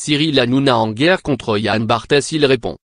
Cyril Hanouna en guerre contre Yann Barthès il répond.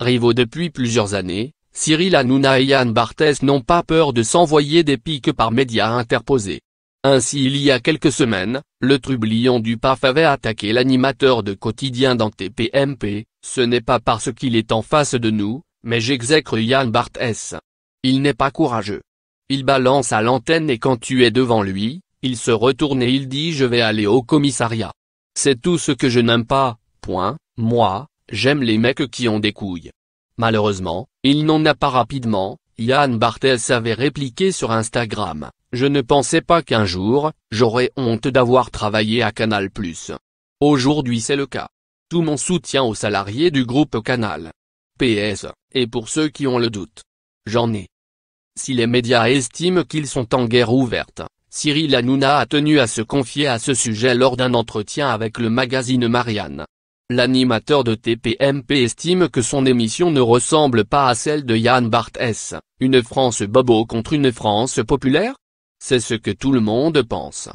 Rivaux depuis plusieurs années, Cyril Hanouna et Yann Barthès n'ont pas peur de s'envoyer des piques par médias interposés. Ainsi il y a quelques semaines, le trublion du PAF avait attaqué l'animateur de quotidien dans TPMP, ce n'est pas parce qu'il est en face de nous, mais j'exècre Yann Barthès. Il n'est pas courageux. Il balance à l'antenne et quand tu es devant lui, il se retourne et il dit je vais aller au commissariat. C'est tout ce que je n'aime pas, point, moi, j'aime les mecs qui ont des couilles. Malheureusement, il n'en a pas rapidement, Yann Barthès avait répliqué sur Instagram, je ne pensais pas qu'un jour, j'aurais honte d'avoir travaillé à Canal+. Aujourd'hui c'est le cas. Tout mon soutien aux salariés du groupe Canal. PS, et pour ceux qui ont le doute. J'en ai. Si les médias estiment qu'ils sont en guerre ouverte, Cyril Hanouna a tenu à se confier à ce sujet lors d'un entretien avec le magazine Marianne. L'animateur de TPMP estime que son émission ne ressemble pas à celle de Yann Barthès, une France bobo contre une France populaire C'est ce que tout le monde pense.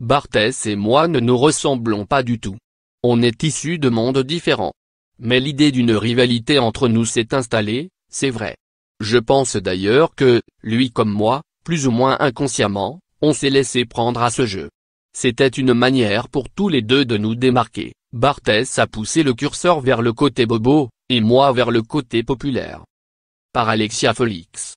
Barthès et moi ne nous ressemblons pas du tout. On est issus de mondes différents. Mais l'idée d'une rivalité entre nous s'est installée, c'est vrai. Je pense d'ailleurs que, lui comme moi, plus ou moins inconsciemment, on s'est laissé prendre à ce jeu. C'était une manière pour tous les deux de nous démarquer, Barthès a poussé le curseur vers le côté bobo, et moi vers le côté populaire. Par Alexia Felix.